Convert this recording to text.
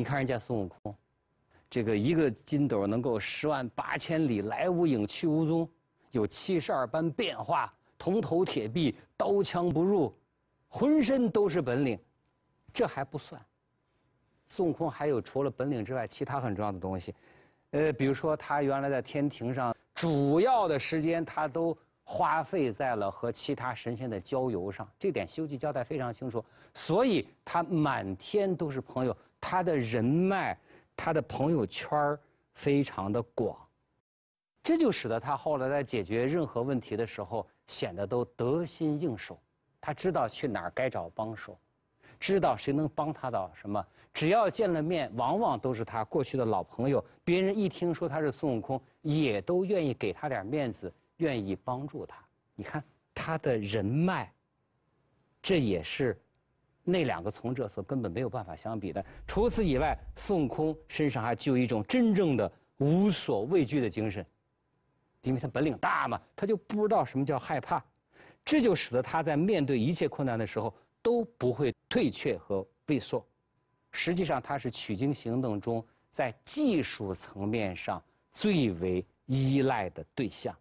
你看人家孙悟空，这个一个筋斗能够十万八千里，来无影去无踪，有七十二般变化，铜头铁臂，刀枪不入，浑身都是本领。这还不算，孙悟空还有除了本领之外，其他很重要的东西。呃，比如说他原来在天庭上，主要的时间他都。花费在了和其他神仙的交游上，这点《西游记》交代非常清楚。所以他满天都是朋友，他的人脉，他的朋友圈非常的广，这就使得他后来在解决任何问题的时候显得都得心应手。他知道去哪儿该找帮手，知道谁能帮他到什么。只要见了面，往往都是他过去的老朋友。别人一听说他是孙悟空，也都愿意给他点面子。愿意帮助他，你看他的人脉，这也是那两个从者所根本没有办法相比的。除此以外，孙悟空身上还具有一种真正的无所畏惧的精神，因为他本领大嘛，他就不知道什么叫害怕，这就使得他在面对一切困难的时候都不会退却和畏缩。实际上，他是取经行动中在技术层面上最为依赖的对象。